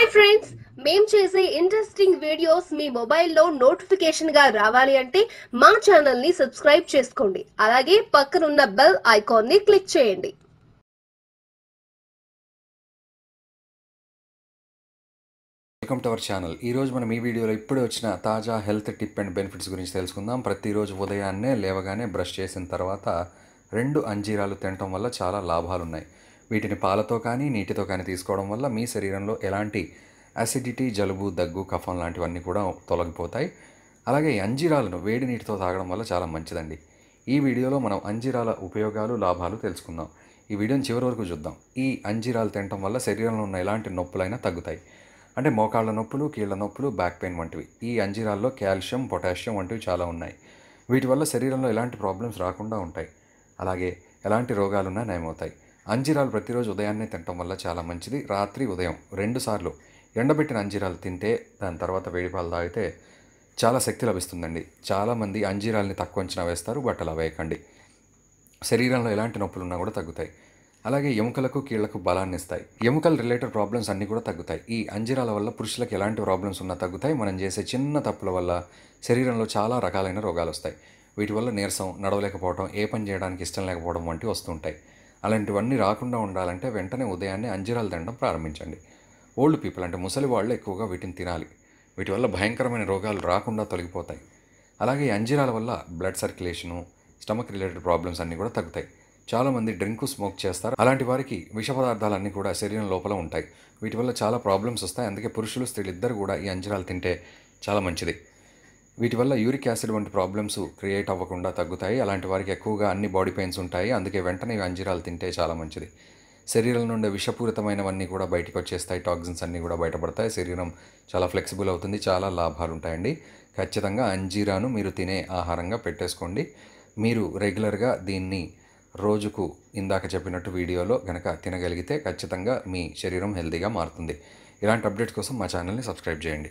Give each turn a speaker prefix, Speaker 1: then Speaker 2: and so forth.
Speaker 1: hi friends మేము చేసే interesting videos మీ మొబైల్లో నోటిఫికేషన్ గా రావాలి అంటే మా ఛానల్ ని సబ్స్క్రైబ్ చేసుకోండి అలాగే పక్కనున్న బెల్ ఐకాన్ ని క్లిక్ చేయండి వెల్కమ్ టు అవర్ ఛానల్ రోజు మనం ఈ వీడియోలో ఇప్పుడే వచ్చిన తాజా హెల్త్ టిప్ అండ్ బెనిఫిట్స్ గురించి తెలుసుకుందాం ప్రతిరోజు ఉదయాన్నే లేవగానే బ్రష్ చేసిన తర్వాత రెండు అంజీరాలు తినటం వల్ల చాలా లాభాలు ఉన్నాయి వీటిని పాలతో కానీ నీటితో కానీ తీసుకోవడం వల్ల మీ శరీరంలో ఎలాంటి అసిడిటీ జలుబు దగ్గు కఫం లాంటివన్నీ కూడా తొలగిపోతాయి అలాగే అంజీరాలను వేడి నీటితో తాగడం వల్ల చాలా మంచిదండి ఈ వీడియోలో మనం అంజీరాల ఉపయోగాలు లాభాలు తెలుసుకుందాం ఈ వీడియోని చివరి వరకు చూద్దాం ఈ అంజీరాలు తినటం వల్ల శరీరంలో ఉన్న ఎలాంటి నొప్పులైనా తగ్గుతాయి అంటే మోకాళ్ళ నొప్పులు కీళ్ళ నొప్పులు బ్యాక్ పెయిన్ వంటివి ఈ అంజీరాల్లో కాల్షియం పొటాషియం వంటివి చాలా ఉన్నాయి వీటి వల్ల శరీరంలో ఎలాంటి ప్రాబ్లమ్స్ రాకుండా ఉంటాయి అలాగే ఎలాంటి రోగాలున్నా నయమవుతాయి అంజీరాలు ప్రతిరోజు ఉదయాన్నే తినటం వల్ల చాలా మంచిది రాత్రి ఉదయం రెండుసార్లు ఎండబెట్టిన అంజీరాలు తింటే దాని తర్వాత వేడిపాలు తాగితే చాలా శక్తి లభిస్తుందండి చాలామంది అంజీరాలని తక్కువ అంచనా వేస్తారు బట్టలు అవేయకండి వేయకండి శరీరంలో ఎలాంటి నొప్పులు ఉన్నా కూడా తగ్గుతాయి అలాగే ఎముకలకు కీళ్లకు బలాన్ని ఇస్తాయి ఎముకల రిలేటెడ్ ప్రాబ్లమ్స్ అన్నీ కూడా తగ్గుతాయి ఈ అంజీరాల వల్ల పురుషులకు ఎలాంటి ప్రాబ్లమ్స్ ఉన్నా తగ్గుతాయి మనం చేసే చిన్న తప్పుల వల్ల శరీరంలో చాలా రకాలైన రోగాలు వస్తాయి వీటి వల్ల నీరసం నడవలేకపోవడం ఏ పని చేయడానికి ఇష్టం లేకపోవడం వంటివి వస్తుంటాయి అలాంటివన్నీ రాకుండా ఉండాలంటే వెంటనే ఉదయాన్నే అంజరాలు తినడం ప్రారంభించండి ఓల్డ్ పీపుల్ అంటే ముసలి వాళ్ళు ఎక్కువగా వీటిని తినాలి వీటి వల్ల భయంకరమైన రోగాలు రాకుండా తొలగిపోతాయి అలాగే ఈ అంజీరాల వల్ల blood circulation stomach related problems అన్నీ కూడా తగ్గుతాయి చాలామంది డ్రింక్ స్మోక్ చేస్తారు అలాంటి వారికి విష పదార్థాలన్నీ కూడా శరీరం లోపల ఉంటాయి వీటి వల్ల చాలా ప్రాబ్లమ్స్ వస్తాయి అందుకే పురుషులు స్త్రీలు ఇద్దరు కూడా ఈ అంజరాలు తింటే చాలా మంచిది వీటి వల్ల యూరిక్ యాసిడ్ వంటి ప్రాబ్లమ్స్ క్రియేట్ అవ్వకుండా తగ్గుతాయి అలాంటి వారికి ఎక్కువగా అన్ని బాడీ పెయిన్స్ ఉంటాయి అందుకే వెంటనే అంజీరాలు తింటే చాలా మంచిది శరీరం నుండి విషపూరితమైనవన్నీ కూడా బయటకు వచ్చేస్తాయి టాక్సిన్స్ అన్నీ కూడా బయటపడతాయి శరీరం చాలా ఫ్లెక్సిబుల్ అవుతుంది చాలా లాభాలు ఉంటాయండి ఖచ్చితంగా అంజీరాను మీరు తినే ఆహారంగా పెట్టేసుకోండి మీరు రెగ్యులర్గా దీన్ని రోజుకు ఇందాక చెప్పినట్టు వీడియోలో కనుక తినగలిగితే ఖచ్చితంగా మీ శరీరం హెల్తీగా మారుతుంది ఇలాంటి అప్డేట్స్ కోసం మా ఛానల్ని సబ్స్క్రైబ్ చేయండి